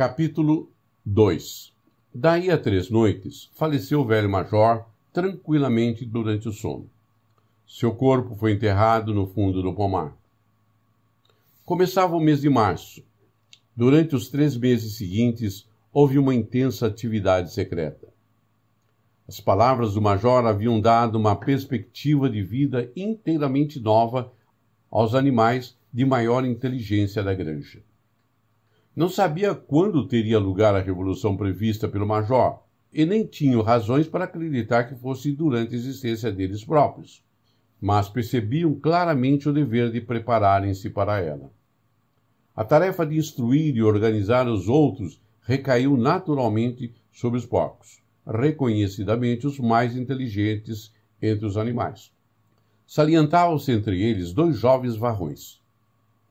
Capítulo 2 Daí a três noites, faleceu o velho major tranquilamente durante o sono. Seu corpo foi enterrado no fundo do pomar. Começava o mês de março. Durante os três meses seguintes, houve uma intensa atividade secreta. As palavras do major haviam dado uma perspectiva de vida inteiramente nova aos animais de maior inteligência da granja. Não sabia quando teria lugar a revolução prevista pelo major e nem tinham razões para acreditar que fosse durante a existência deles próprios, mas percebiam claramente o dever de prepararem-se para ela. A tarefa de instruir e organizar os outros recaiu naturalmente sobre os porcos, reconhecidamente os mais inteligentes entre os animais. Salientavam-se entre eles dois jovens varrões,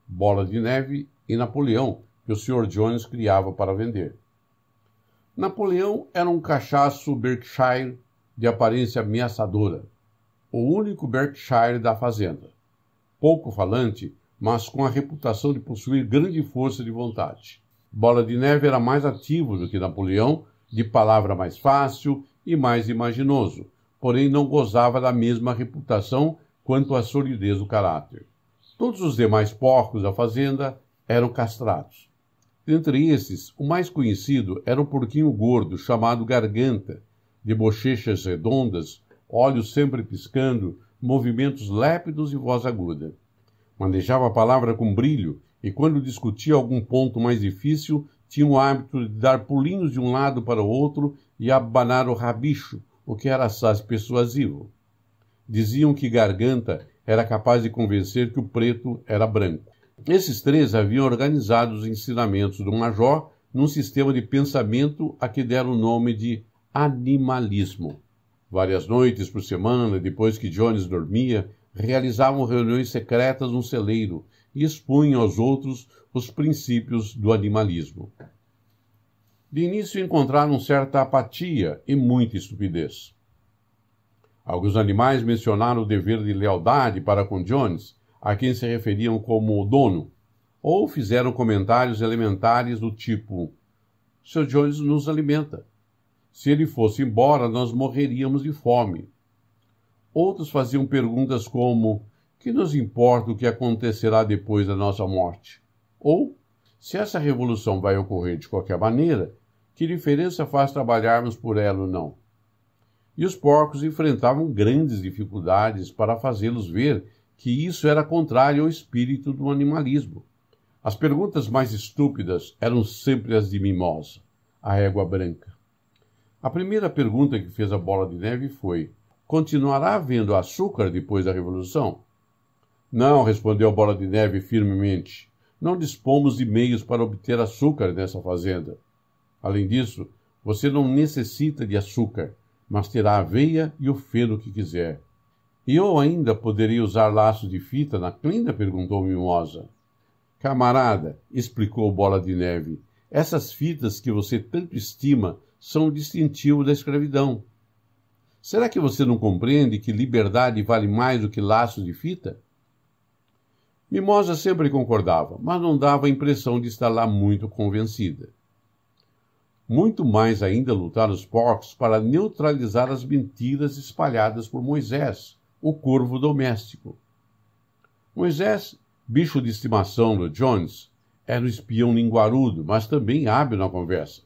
Bola de Neve e Napoleão, que o Sr. Jones criava para vender. Napoleão era um cachaço Berkshire de aparência ameaçadora, o único Berkshire da fazenda. Pouco falante, mas com a reputação de possuir grande força de vontade. Bola de Neve era mais ativo do que Napoleão, de palavra mais fácil e mais imaginoso, porém não gozava da mesma reputação quanto à solidez do caráter. Todos os demais porcos da fazenda eram castrados. Entre esses, o mais conhecido era um porquinho gordo chamado Garganta, de bochechas redondas, olhos sempre piscando, movimentos lépidos e voz aguda. Manejava a palavra com brilho e, quando discutia algum ponto mais difícil, tinha o hábito de dar pulinhos de um lado para o outro e abanar o rabicho, o que era assaz persuasivo. Diziam que Garganta era capaz de convencer que o preto era branco. Esses três haviam organizado os ensinamentos do Major num sistema de pensamento a que deram o nome de animalismo. Várias noites por semana, depois que Jones dormia, realizavam reuniões secretas no celeiro e expunham aos outros os princípios do animalismo. De início encontraram certa apatia e muita estupidez. Alguns animais mencionaram o dever de lealdade para com Jones, a quem se referiam como dono, ou fizeram comentários elementares do tipo: Seu Jones nos alimenta. Se ele fosse embora, nós morreríamos de fome. Outros faziam perguntas como: Que nos importa o que acontecerá depois da nossa morte? Ou, se essa revolução vai ocorrer de qualquer maneira, que diferença faz trabalharmos por ela ou não? E os porcos enfrentavam grandes dificuldades para fazê-los ver que isso era contrário ao espírito do animalismo. As perguntas mais estúpidas eram sempre as de Mimosa, a égua branca. A primeira pergunta que fez a bola de neve foi: Continuará havendo açúcar depois da Revolução? Não, respondeu a bola de neve firmemente. Não dispomos de meios para obter açúcar nessa fazenda. Além disso, você não necessita de açúcar, mas terá a aveia e o feno que quiser. E eu ainda poderia usar laço de fita na clínica? perguntou Mimosa. Camarada, explicou Bola de Neve, essas fitas que você tanto estima são o distintivo da escravidão. Será que você não compreende que liberdade vale mais do que laço de fita? Mimosa sempre concordava, mas não dava a impressão de estar lá muito convencida. Muito mais ainda lutaram os porcos para neutralizar as mentiras espalhadas por Moisés, o corvo doméstico. Moisés, bicho de estimação do Jones, era um espião linguarudo, mas também hábil na conversa.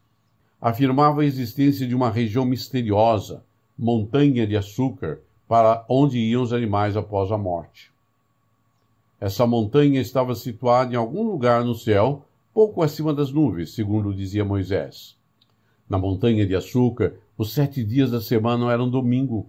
Afirmava a existência de uma região misteriosa, montanha de açúcar, para onde iam os animais após a morte. Essa montanha estava situada em algum lugar no céu, pouco acima das nuvens, segundo dizia Moisés. Na montanha de açúcar, os sete dias da semana eram domingo,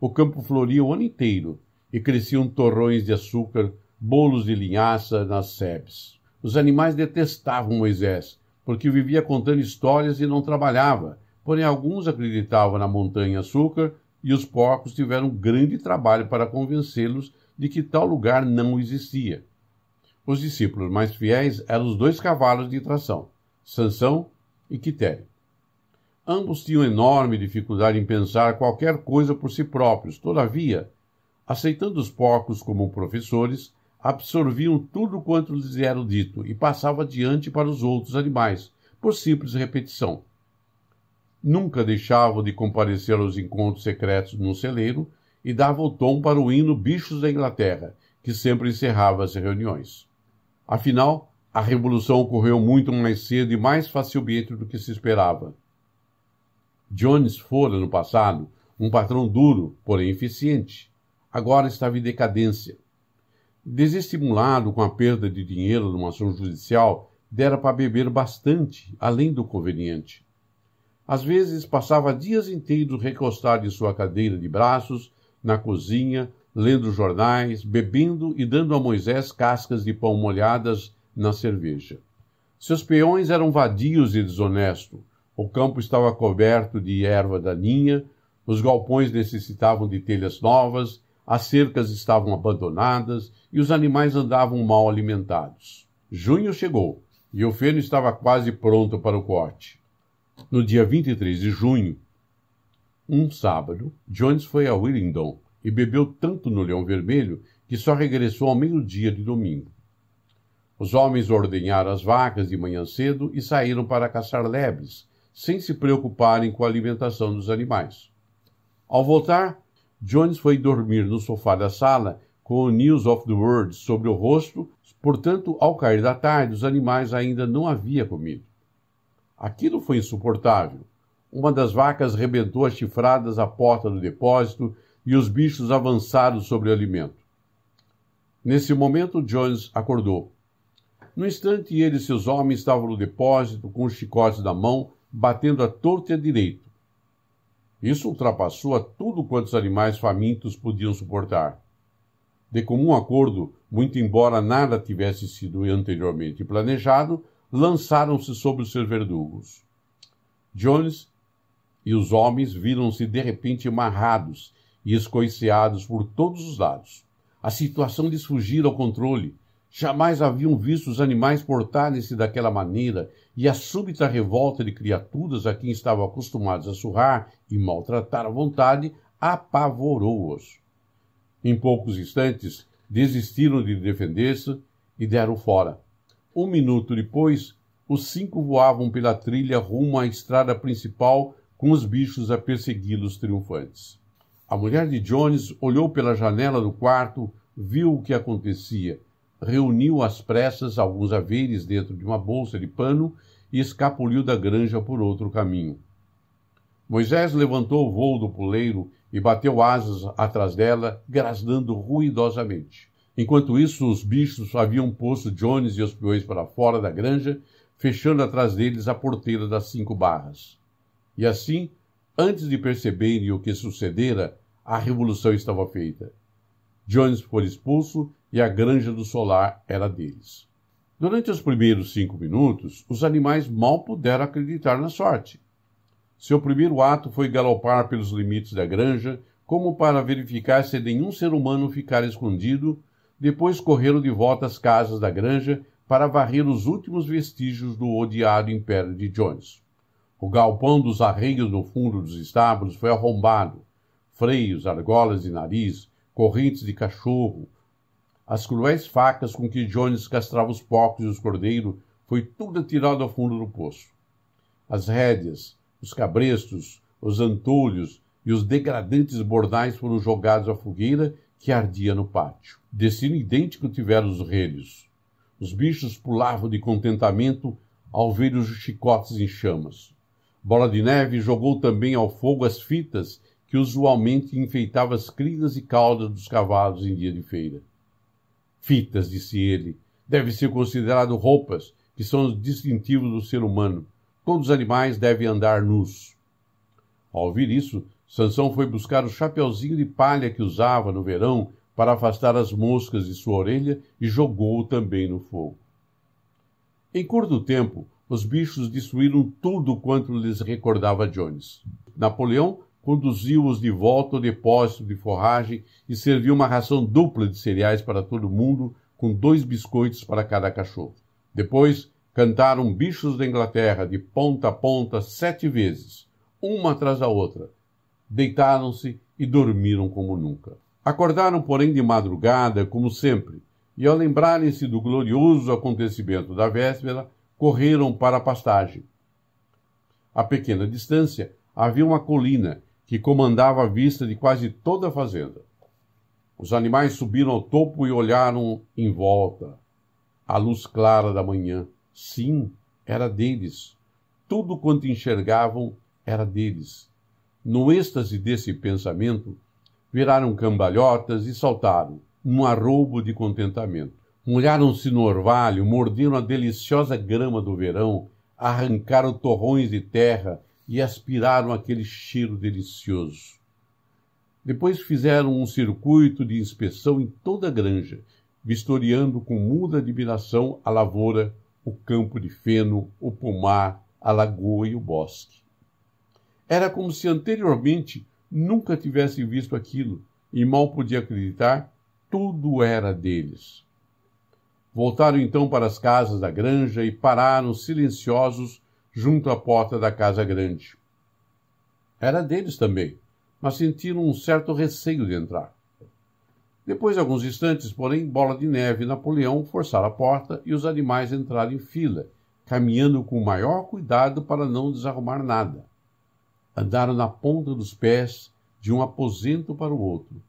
o campo floria o ano inteiro e cresciam torrões de açúcar, bolos de linhaça nas sebes. Os animais detestavam Moisés, porque vivia contando histórias e não trabalhava, porém alguns acreditavam na montanha açúcar e os porcos tiveram grande trabalho para convencê-los de que tal lugar não existia. Os discípulos mais fiéis eram os dois cavalos de tração, Sansão e Quitério. Ambos tinham enorme dificuldade em pensar qualquer coisa por si próprios, todavia, aceitando os porcos como professores, absorviam tudo quanto lhes era dito e passava adiante para os outros animais, por simples repetição. Nunca deixavam de comparecer aos encontros secretos no celeiro e dava o tom para o hino Bichos da Inglaterra, que sempre encerrava as reuniões. Afinal, a revolução ocorreu muito mais cedo e mais facilmente do que se esperava. Jones fora, no passado, um patrão duro, porém eficiente. Agora estava em decadência. Desestimulado com a perda de dinheiro numa ação judicial, dera para beber bastante, além do conveniente. Às vezes passava dias inteiros recostado em sua cadeira de braços, na cozinha, lendo jornais, bebendo e dando a Moisés cascas de pão molhadas na cerveja. Seus peões eram vadios e desonestos, o campo estava coberto de erva daninha, os galpões necessitavam de telhas novas, as cercas estavam abandonadas e os animais andavam mal alimentados. Junho chegou e o feno estava quase pronto para o corte. No dia 23 de junho, um sábado, Jones foi a Willingdon e bebeu tanto no Leão Vermelho que só regressou ao meio-dia de domingo. Os homens ordenharam as vacas de manhã cedo e saíram para caçar lebres, sem se preocuparem com a alimentação dos animais. Ao voltar, Jones foi dormir no sofá da sala com o News of the World sobre o rosto, portanto, ao cair da tarde, os animais ainda não havia comido. Aquilo foi insuportável. Uma das vacas rebentou as chifradas à porta do depósito e os bichos avançaram sobre o alimento. Nesse momento, Jones acordou. No instante, ele e seus homens estavam no depósito com os chicotes na mão, batendo a torta e a direito. Isso ultrapassou a tudo os animais famintos podiam suportar. De comum acordo, muito embora nada tivesse sido anteriormente planejado, lançaram-se sobre os seus verdugos. Jones e os homens viram-se de repente amarrados e escoiceados por todos os lados. A situação lhes fugira ao controle Jamais haviam visto os animais portarem-se daquela maneira, e a súbita revolta de criaturas a quem estavam acostumados a surrar e maltratar à vontade apavorou-os. Em poucos instantes, desistiram de defender-se e deram fora. Um minuto depois, os cinco voavam pela trilha rumo à estrada principal, com os bichos a persegui-los triunfantes. A mulher de Jones olhou pela janela do quarto, viu o que acontecia reuniu às pressas alguns haveres dentro de uma bolsa de pano e escapuliu da granja por outro caminho. Moisés levantou o voo do puleiro e bateu asas atrás dela, grasnando ruidosamente. Enquanto isso, os bichos haviam posto Jones e os peões para fora da granja, fechando atrás deles a porteira das cinco barras. E assim, antes de perceberem o que sucedera, a revolução estava feita. Jones foi expulso e a granja do solar era deles. Durante os primeiros cinco minutos, os animais mal puderam acreditar na sorte. Seu primeiro ato foi galopar pelos limites da granja, como para verificar se nenhum ser humano ficara escondido. Depois correram de volta às casas da granja para varrer os últimos vestígios do odiado império de Jones. O galpão dos arreios no fundo dos estábulos foi arrombado. Freios, argolas e nariz, correntes de cachorro, as cruéis facas com que Jones castrava os porcos e os cordeiros, foi tudo atirado ao fundo do poço. As rédeas, os cabrestos, os antolhos e os degradantes bordais foram jogados à fogueira que ardia no pátio. Destino idêntico tiveram os relhos. Os bichos pulavam de contentamento ao ver os chicotes em chamas. Bola de Neve jogou também ao fogo as fitas que usualmente enfeitava as crinas e caudas dos cavalos em dia de feira. Fitas, disse ele, devem ser considerado roupas, que são os distintivos do ser humano. Todos os animais devem andar nus. Ao ouvir isso, Sansão foi buscar o chapeuzinho de palha que usava no verão para afastar as moscas de sua orelha e jogou-o também no fogo. Em curto tempo, os bichos destruíram tudo quanto lhes recordava Jones. Napoleão conduziu-os de volta ao depósito de forragem e serviu uma ração dupla de cereais para todo mundo, com dois biscoitos para cada cachorro. Depois, cantaram Bichos da Inglaterra de ponta a ponta sete vezes, uma atrás da outra. Deitaram-se e dormiram como nunca. Acordaram, porém, de madrugada, como sempre, e ao lembrarem-se do glorioso acontecimento da véspera, correram para a pastagem. A pequena distância havia uma colina que comandava a vista de quase toda a fazenda. Os animais subiram ao topo e olharam em volta. A luz clara da manhã, sim, era deles. Tudo quanto enxergavam era deles. No êxtase desse pensamento, viraram cambalhotas e saltaram, num arroubo de contentamento. Molharam-se no orvalho, morderam a deliciosa grama do verão, arrancaram torrões de terra e aspiraram aquele cheiro delicioso. Depois fizeram um circuito de inspeção em toda a granja, vistoriando com muda admiração a lavoura, o campo de feno, o pomar, a lagoa e o bosque. Era como se anteriormente nunca tivessem visto aquilo, e mal podia acreditar, tudo era deles. Voltaram então para as casas da granja e pararam silenciosos junto à porta da casa grande. Era deles também, mas sentiram um certo receio de entrar. Depois de alguns instantes, porém, Bola de Neve e Napoleão forçaram a porta e os animais entraram em fila, caminhando com o maior cuidado para não desarrumar nada. Andaram na ponta dos pés de um aposento para o outro,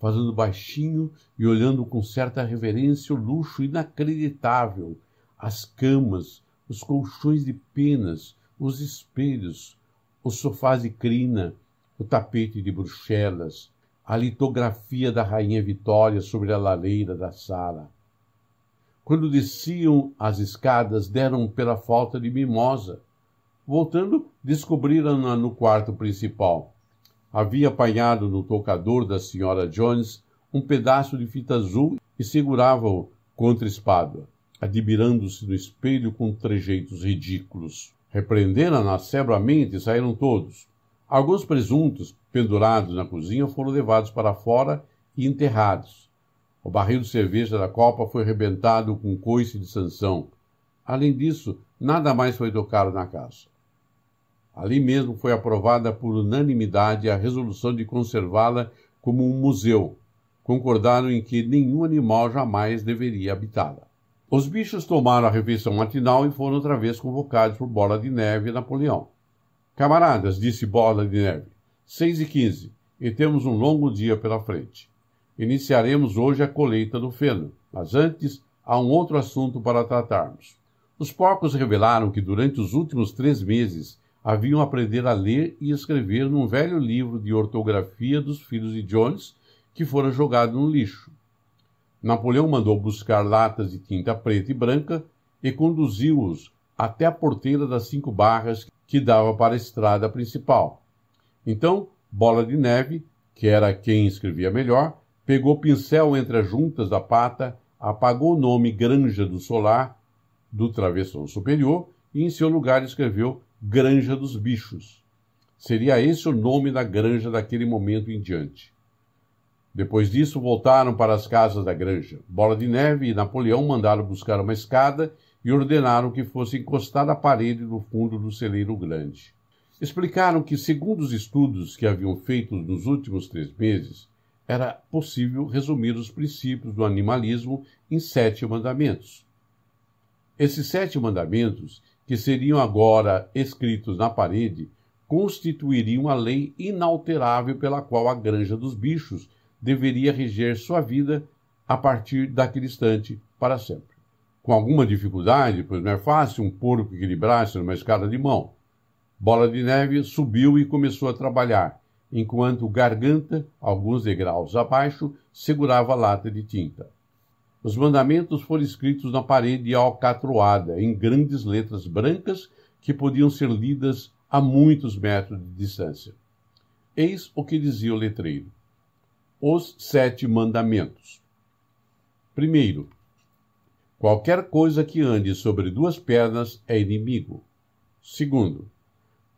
fazendo baixinho e olhando com certa reverência o luxo inacreditável, as camas, os colchões de penas, os espelhos, os sofás de crina, o tapete de bruxelas, a litografia da Rainha Vitória sobre a lareira da sala. Quando desciam as escadas, deram pela falta de mimosa. Voltando, descobriram-na no quarto principal. Havia apanhado no tocador da senhora Jones um pedaço de fita azul e segurava-o contra a espada admirando-se no espelho com trejeitos ridículos. Repreendera-na cebramente, e saíram todos. Alguns presuntos, pendurados na cozinha, foram levados para fora e enterrados. O barril de cerveja da copa foi rebentado com coice de sanção. Além disso, nada mais foi tocado na casa. Ali mesmo foi aprovada por unanimidade a resolução de conservá-la como um museu. Concordaram em que nenhum animal jamais deveria habitá-la. Os bichos tomaram a refeição matinal e foram outra vez convocados por Bola de Neve e Napoleão. Camaradas, disse Bola de Neve, seis e quinze, e temos um longo dia pela frente. Iniciaremos hoje a colheita do feno, mas antes há um outro assunto para tratarmos. Os porcos revelaram que durante os últimos três meses haviam aprendido a ler e escrever num velho livro de ortografia dos filhos de Jones que fora jogado no lixo. Napoleão mandou buscar latas de tinta preta e branca e conduziu-os até a porteira das cinco barras que dava para a estrada principal. Então, Bola de Neve, que era quem escrevia melhor, pegou o pincel entre as juntas da pata, apagou o nome Granja do Solar do travessão superior e em seu lugar escreveu Granja dos Bichos. Seria esse o nome da granja daquele momento em diante. Depois disso, voltaram para as casas da granja. Bola de Neve e Napoleão mandaram buscar uma escada e ordenaram que fosse encostada à parede do fundo do celeiro grande. Explicaram que, segundo os estudos que haviam feito nos últimos três meses, era possível resumir os princípios do animalismo em sete mandamentos. Esses sete mandamentos, que seriam agora escritos na parede, constituiriam a lei inalterável pela qual a granja dos bichos deveria reger sua vida a partir daquele instante para sempre. Com alguma dificuldade, pois não é fácil um porco equilibrar-se numa escada de mão. Bola de Neve subiu e começou a trabalhar, enquanto Garganta, alguns degraus abaixo, segurava a lata de tinta. Os mandamentos foram escritos na parede alcatroada, em grandes letras brancas que podiam ser lidas a muitos metros de distância. Eis o que dizia o letreiro: os sete mandamentos. Primeiro, qualquer coisa que ande sobre duas pernas é inimigo. Segundo,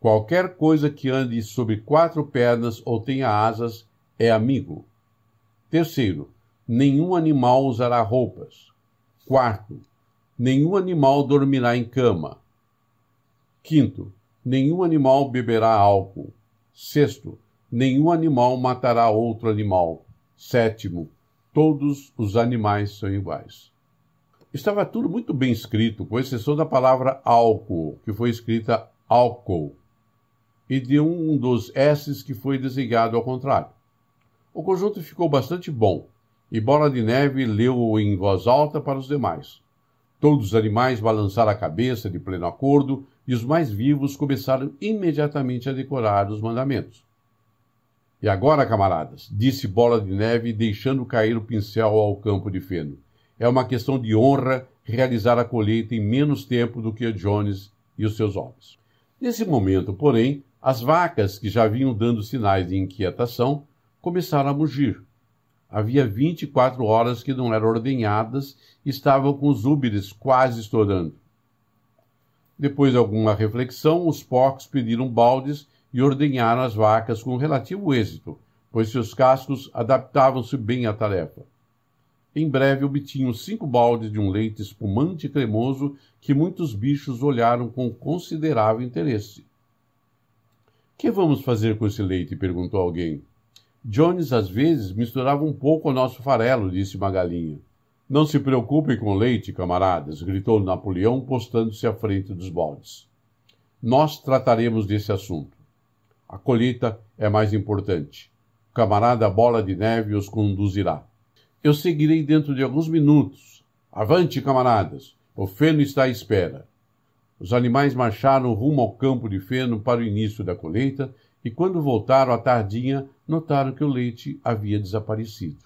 qualquer coisa que ande sobre quatro pernas ou tenha asas é amigo. Terceiro, nenhum animal usará roupas. Quarto, nenhum animal dormirá em cama. Quinto, nenhum animal beberá álcool. Sexto, nenhum animal matará outro animal. Sétimo, todos os animais são iguais. Estava tudo muito bem escrito, com exceção da palavra álcool, que foi escrita álcool, e de um dos S's que foi desligado ao contrário. O conjunto ficou bastante bom, e Bola de Neve leu em voz alta para os demais. Todos os animais balançaram a cabeça de pleno acordo, e os mais vivos começaram imediatamente a decorar os mandamentos. E agora, camaradas, disse Bola de Neve, deixando cair o pincel ao campo de feno. É uma questão de honra realizar a colheita em menos tempo do que Jones e os seus homens. Nesse momento, porém, as vacas, que já vinham dando sinais de inquietação, começaram a mugir. Havia 24 horas que não eram ordenhadas e estavam com os úberes quase estourando. Depois de alguma reflexão, os porcos pediram baldes e ordenharam as vacas com relativo êxito, pois seus cascos adaptavam-se bem à tarefa. Em breve obtinham cinco baldes de um leite espumante e cremoso que muitos bichos olharam com considerável interesse. Que vamos fazer com esse leite? perguntou alguém. Jones às vezes misturava um pouco ao nosso farelo, disse uma galinha. Não se preocupem com leite, camaradas, gritou Napoleão, postando-se à frente dos baldes. Nós trataremos desse assunto. A colheita é mais importante. O camarada Bola de Neve os conduzirá. Eu seguirei dentro de alguns minutos. Avante, camaradas! O feno está à espera. Os animais marcharam rumo ao campo de feno para o início da colheita e, quando voltaram à tardinha, notaram que o leite havia desaparecido.